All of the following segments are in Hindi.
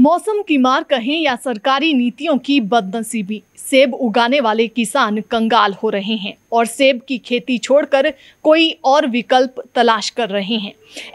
मौसम की मार कहें या सरकारी नीतियों की बदनसीबी सेब उगाने वाले किसान कंगाल हो रहे हैं और सेब की खेती छोड़कर कोई और विकल्प तलाश कर रहे हैं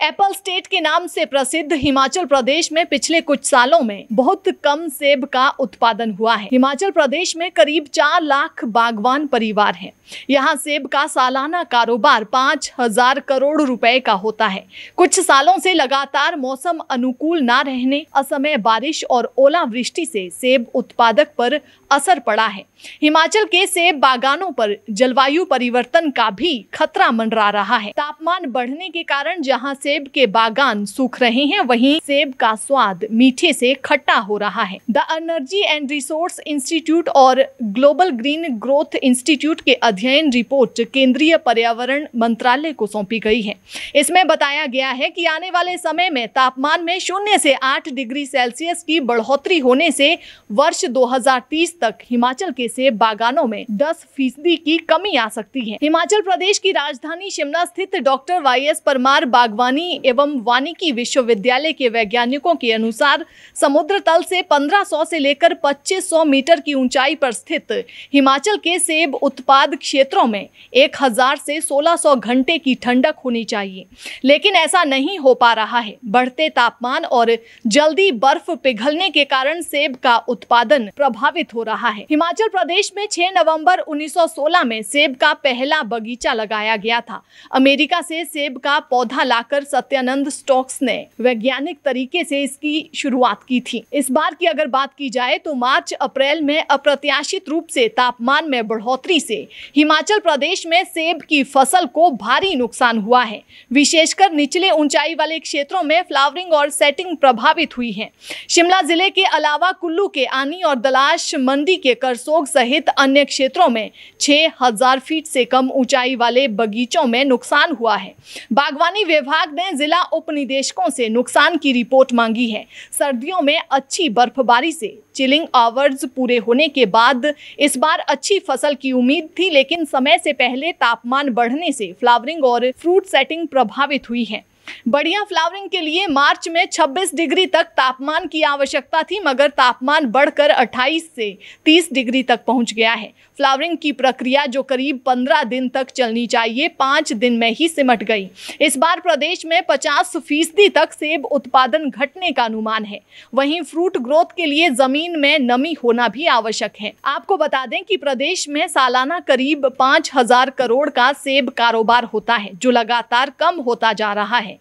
एप्पल स्टेट के नाम से प्रसिद्ध हिमाचल प्रदेश में पिछले कुछ सालों में बहुत कम सेब का उत्पादन हुआ है हिमाचल प्रदेश में करीब चार लाख बागवान परिवार हैं। यहाँ सेब का सालाना कारोबार पाँच हजार करोड़ रुपए का होता है कुछ सालों से लगातार मौसम अनुकूल न रहने असमय बारिश और ओलावृष्टि से सेब उत्पादक पर असर पड़ा है हिमाचल के सेब बागानों पर जलवायु परिवर्तन का भी खतरा मंडरा रहा है तापमान बढ़ने के कारण जहां सेब के बागान सूख रहे हैं वहीं सेब का स्वाद मीठे से खट्टा हो रहा है the energy and resource institute और ग्लोबल ग्रीन ग्रोथ इंस्टीट्यूट के अध्ययन रिपोर्ट केंद्रीय पर्यावरण मंत्रालय को सौंपी गई है इसमें बताया गया है कि आने वाले समय में तापमान में शून्य से आठ डिग्री सेल्सियस सेल्सियस की बढ़ोतरी होने से वर्ष 2030 तक हिमाचल के सेब बागानों में 10 फीसदी की कमी आ सकती है हिमाचल प्रदेश की राजधानी शिमला स्थित डॉक्टर वाई एस परमार बागवानी एवं वानिकी विश्वविद्यालय के वैज्ञानिकों के अनुसार समुद्र तल से 1500 से लेकर 2500 मीटर की ऊंचाई पर स्थित हिमाचल के सेब उत्पाद क्षेत्रों में 1000 से 1600 घंटे की ठंडक होनी चाहिए लेकिन ऐसा नहीं हो पा रहा है बढ़ते तापमान और जल्दी बर्फ पिघलने के कारण सेब का उत्पादन प्रभावित हो रहा है हिमाचल प्रदेश में 6 नवंबर 1916 में सेब का पहला बगीचा लगाया गया था अमेरिका से सेब का पौधा लाकर सत्यानंद स्टॉक्स ने वैज्ञानिक तरीके से इसकी शुरुआत की थी इस बार की अगर बात की जाए तो मार्च अप्रैल में अप्रत्याशित रूप से तापमान में बढ़ोतरी से हिमाचल प्रदेश में सेब की फसल को भारी नुकसान हुआ है विशेषकर निचले ऊंचाई वाले क्षेत्रों में फ्लावरिंग और सेटिंग प्रभावित हुई है शिमला जिले के अलावा कुल्लू के आनी और दलाश मंडी के करसोग सहित अन्य क्षेत्रों में 6000 फीट से कम ऊंचाई वाले बगीचों में नुकसान हुआ है बागवानी विभाग ने जिला उप निदेशकों से नुकसान की रिपोर्ट मांगी है सर्दियों में अच्छी बर्फबारी से चिलिंग आवर्स पूरे होने के बाद इस बार अच्छी फसल की उम्मीद थी लेकिन समय से पहले तापमान बढ़ने से फ्लावरिंग और फ्रूट सेटिंग प्रभावित हुई है बढ़िया फ्लावरिंग के लिए मार्च में 26 डिग्री तक तापमान की आवश्यकता थी मगर तापमान बढ़कर 28 से 30 डिग्री तक पहुंच गया है फ्लावरिंग की प्रक्रिया जो करीब पंद्रह दिन तक चलनी चाहिए पाँच दिन में ही सिमट गई इस बार प्रदेश में पचास फीसदी तक सेब उत्पादन घटने का अनुमान है वहीं फ्रूट ग्रोथ के लिए जमीन में नमी होना भी आवश्यक है आपको बता दें कि प्रदेश में सालाना करीब पाँच हजार करोड़ का सेब कारोबार होता है जो लगातार कम होता जा रहा है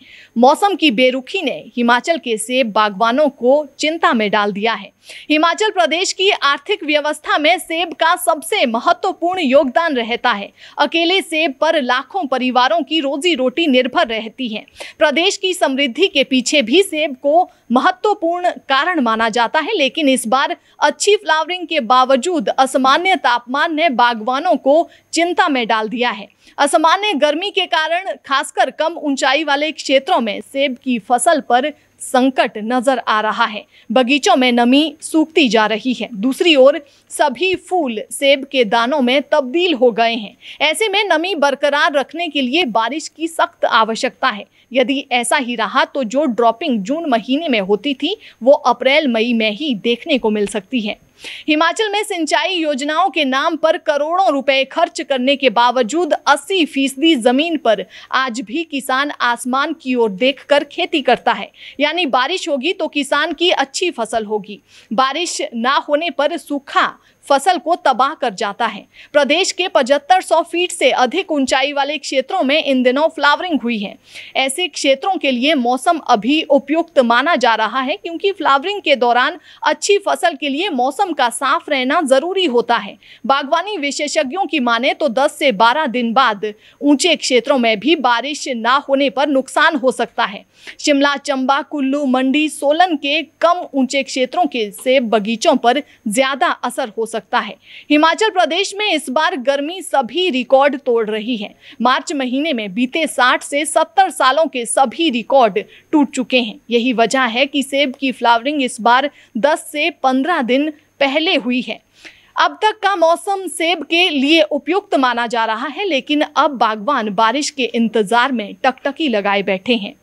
मौसम की बेरुखी ने हिमाचल के सेब बागवानों को चिंता में डाल दिया है हिमाचल प्रदेश की आर्थिक व्यवस्था में सेब का सबसे में महत्वपूर्ण योगदान रहता है अकेले सेब पर लाखों परिवारों की रोजी रोटी निर्भर रहती है प्रदेश की समृद्धि के पीछे भी सेब को महत्वपूर्ण कारण माना जाता है लेकिन इस बार अच्छी फ्लावरिंग के बावजूद असामान्य तापमान ने बागवानों को चिंता में डाल दिया है असामान्य गर्मी के कारण खासकर कम ऊंचाई वाले क्षेत्रों में सेब की फसल पर संकट नजर आ रहा है बगीचों में नमी सूखती जा रही है दूसरी ओर सभी फूल सेब के दानों में तब्दील हो गए हैं ऐसे में नमी बरकरार रखने के लिए बारिश की सख्त आवश्यकता है यदि ऐसा ही रहा तो जो ड्रॉपिंग जून महीने में होती थी वो अप्रैल मई में ही देखने को मिल सकती है हिमाचल में सिंचाई योजनाओं के नाम पर करोड़ों रुपए खर्च करने के बावजूद 80 फीसदी जमीन पर आज भी किसान आसमान की ओर देखकर खेती करता है यानी बारिश होगी तो किसान की अच्छी फसल होगी बारिश ना होने पर सूखा फसल को तबाह कर जाता है प्रदेश के सौ फीट से अधिक ऊंचाई वाले क्षेत्रों में इन दिनों फ्लावरिंग हुई है ऐसे क्षेत्रों के लिए मौसम अभी उपयुक्त माना जा रहा है क्योंकि फ्लावरिंग के दौरान अच्छी फसल के लिए मौसम का साफ रहना जरूरी होता है बागवानी विशेषज्ञों की माने तो दस से बारह दिन बाद ऊंचे क्षेत्रों में भी बारिश ना होने पर नुकसान हो सकता है शिमला चंबा कुल्लू मंडी सोलन के कम ऊंचे क्षेत्रों के से बगीचों पर ज्यादा असर हो सकता सकता है हिमाचल प्रदेश में इस बार गर्मी सभी रिकॉर्ड तोड़ रही है मार्च महीने में बीते 60 से 70 सालों के सभी रिकॉर्ड टूट चुके हैं यही वजह है कि सेब की फ्लावरिंग इस बार 10 से 15 दिन पहले हुई है अब तक का मौसम सेब के लिए उपयुक्त माना जा रहा है लेकिन अब बागवान बारिश के इंतजार में टकटकी लगाए बैठे हैं